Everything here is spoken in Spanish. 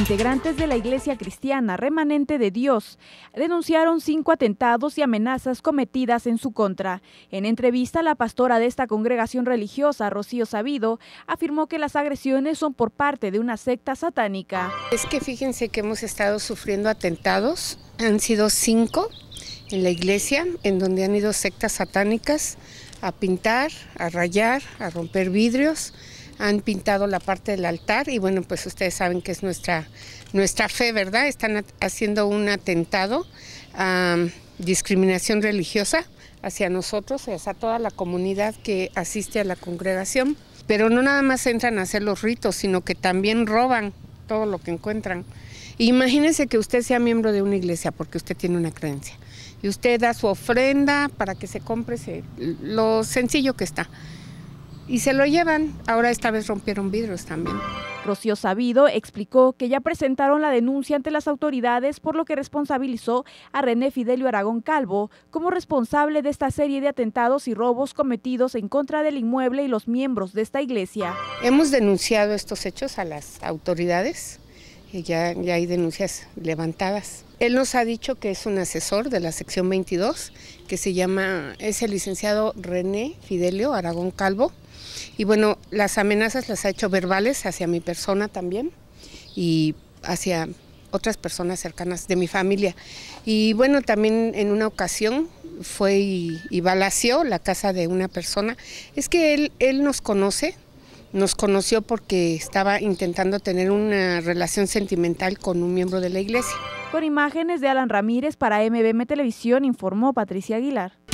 Integrantes de la Iglesia Cristiana Remanente de Dios denunciaron cinco atentados y amenazas cometidas en su contra. En entrevista, la pastora de esta congregación religiosa, Rocío Sabido, afirmó que las agresiones son por parte de una secta satánica. Es que fíjense que hemos estado sufriendo atentados, han sido cinco en la iglesia, en donde han ido sectas satánicas a pintar, a rayar, a romper vidrios, han pintado la parte del altar y bueno, pues ustedes saben que es nuestra, nuestra fe, ¿verdad? Están haciendo un atentado a um, discriminación religiosa hacia nosotros, hacia toda la comunidad que asiste a la congregación. Pero no nada más entran a hacer los ritos, sino que también roban todo lo que encuentran. Imagínense que usted sea miembro de una iglesia porque usted tiene una creencia y usted da su ofrenda para que se compre ese, lo sencillo que está y se lo llevan. Ahora esta vez rompieron vidrios también. Rocío Sabido explicó que ya presentaron la denuncia ante las autoridades, por lo que responsabilizó a René Fidelio Aragón Calvo como responsable de esta serie de atentados y robos cometidos en contra del inmueble y los miembros de esta iglesia. Hemos denunciado estos hechos a las autoridades y ya, ya hay denuncias levantadas. Él nos ha dicho que es un asesor de la sección 22, que se llama, es el licenciado René Fidelio Aragón Calvo. Y bueno, las amenazas las ha hecho verbales hacia mi persona también y hacia otras personas cercanas de mi familia. Y bueno, también en una ocasión fue y, balacio balació la casa de una persona. Es que él, él nos conoce, nos conoció porque estaba intentando tener una relación sentimental con un miembro de la iglesia. Con imágenes de Alan Ramírez para MBM Televisión informó Patricia Aguilar.